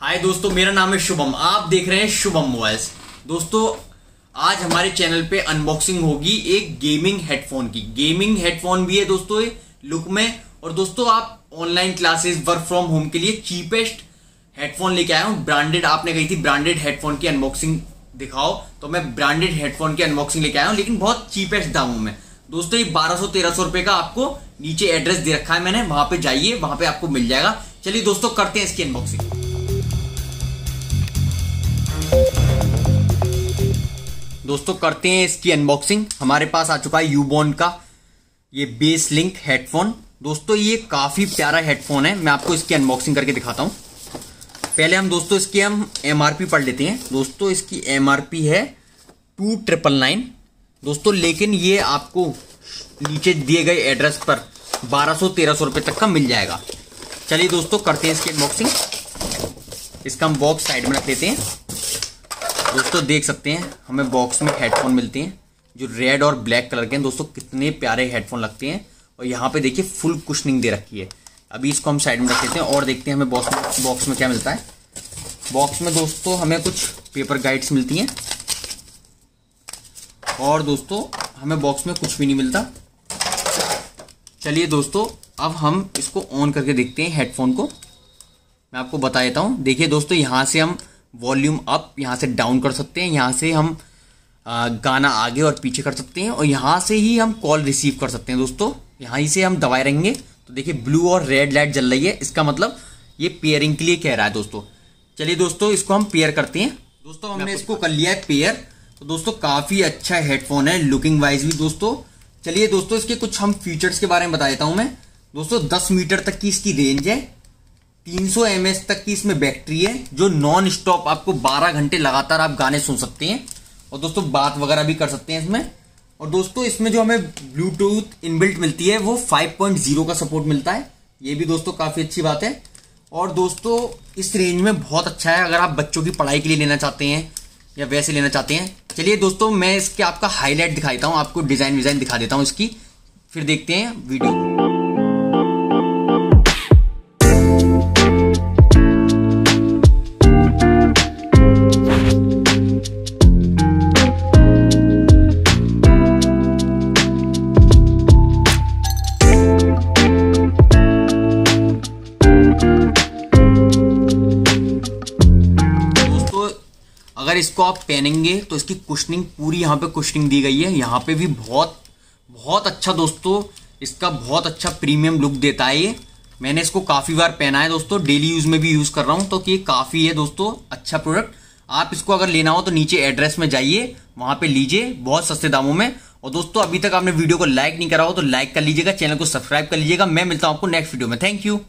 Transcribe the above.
हाय दोस्तों मेरा नाम है शुभम आप देख रहे हैं शुभम मोबाइल्स दोस्तों आज हमारे चैनल पे अनबॉक्सिंग होगी एक गेमिंग हेडफोन की गेमिंग हेडफोन भी है दोस्तों लुक में और दोस्तों आप online classes work from home के लिए चीपेस्ट हेडफोन लेके आया हूँ ब्रांडेड आपने कही थी ब्रांडेड हेडफोन की अनबॉक्सिंग दिखाओ तो मैं ब्रांडेड हेडफोन की अनबॉक्सिंग लेके आया हूँ लेकिन बहुत चीपेस्ट दामों में दोस्तों ये बारह सौ तेरह सौ रुपये का आपको नीचे एड्रेस दे रखा है मैंने वहां पे जाइए वहां पे आपको मिल जाएगा चलिए दोस्तों करते हैं इसकी अनबॉक्सिंग दोस्तों करते हैं इसकी अनबॉक्सिंग हमारे पास आ चुका है यूबॉन का ये बेस लिंक हेडफोन दोस्तों ये काफ़ी प्यारा हेडफोन है मैं आपको इसकी अनबॉक्सिंग करके दिखाता हूँ पहले हम दोस्तों इसकी हम एम पढ़ लेते हैं दोस्तों इसकी एम है टू ट्रिपल नाइन दोस्तों लेकिन ये आपको नीचे दिए गए एड्रेस पर बारह सौ तेरह सौ रुपये तक का मिल जाएगा चलिए दोस्तों करते हैं इसकी अनबॉक्सिंग इसका हम बॉक्स साइड में रख लेते हैं दोस्तों देख सकते हैं हमें बॉक्स में हेडफोन मिलते हैं जो रेड और ब्लैक कलर के हैं दोस्तों कितने प्यारे हेडफोन लगते हैं और यहाँ पे देखिए फुल कुशनिंग दे रखी है अभी इसको हम साइड में रख देते हैं और देखते हैं हमें बॉक्स बॉक्स में क्या मिलता है बॉक्स में दोस्तों हमें कुछ पेपर गाइड्स मिलती हैं और दोस्तों हमें बॉक्स में कुछ भी नहीं मिलता चलिए दोस्तों अब हम इसको ऑन करके देखते हैं हेडफोन को मैं आपको बता देता हूँ देखिए दोस्तों यहाँ से हम वॉल्यूम अप यहाँ से डाउन कर सकते हैं यहाँ से हम गाना आगे और पीछे कर सकते हैं और यहाँ से ही हम कॉल रिसीव कर सकते हैं दोस्तों यहाँ ही से हम दबाए रहेंगे तो देखिए ब्लू और रेड लाइट जल रही है इसका मतलब ये पेयरिंग के लिए कह रहा है दोस्तों चलिए दोस्तों इसको हम पेयर करते हैं दोस्तों हमने इसको कर लिया है पेयर तो दोस्तों काफ़ी अच्छा हेडफोन है लुकिंग वाइज भी दोस्तों चलिए दोस्तों इसके कुछ हम फीचर्स के बारे में बता देता हूँ मैं दोस्तों 10 मीटर तक की इसकी रेंज है 300 एम तक की इसमें बैटरी है जो नॉन स्टॉप आपको 12 घंटे लगातार आप गाने सुन सकते हैं और दोस्तों बात वगैरह भी कर सकते हैं इसमें और दोस्तों इसमें जो हमें ब्लूटूथ इनबिल्ट मिलती है वो 5.0 का सपोर्ट मिलता है ये भी दोस्तों काफ़ी अच्छी बात है और दोस्तों इस रेंज में बहुत अच्छा है अगर आप बच्चों की पढ़ाई के लिए लेना चाहते हैं या वैसे लेना चाहते हैं चलिए दोस्तों मैं इसके आपका हाईलाइट दिखाता हूँ आपको डिज़ाइन विज़ाइन दिखा देता हूँ इसकी फिर देखते हैं वीडियो अगर इसको आप पहनेंगे तो इसकी कुशनिंग पूरी यहाँ पे कुशनिंग दी गई है यहाँ पे भी बहुत बहुत अच्छा दोस्तों इसका बहुत अच्छा प्रीमियम लुक देता है ये मैंने इसको काफ़ी बार पहना है दोस्तों डेली यूज़ में भी यूज़ कर रहा हूँ तो कि काफ़ी है दोस्तों अच्छा प्रोडक्ट आप इसको अगर लेना हो तो नीचे एड्रेस में जाइए वहाँ पर लीजिए बहुत सस्ते दामों में और दोस्तों अभी तक आपने वीडियो को लाइक नहीं करा हो तो लाइक कर लीजिएगा चैनल को सब्सक्राइब कर लीजिएगा मैं मिलता हूँ आपको नेक्स्ट वीडियो में थैंक यू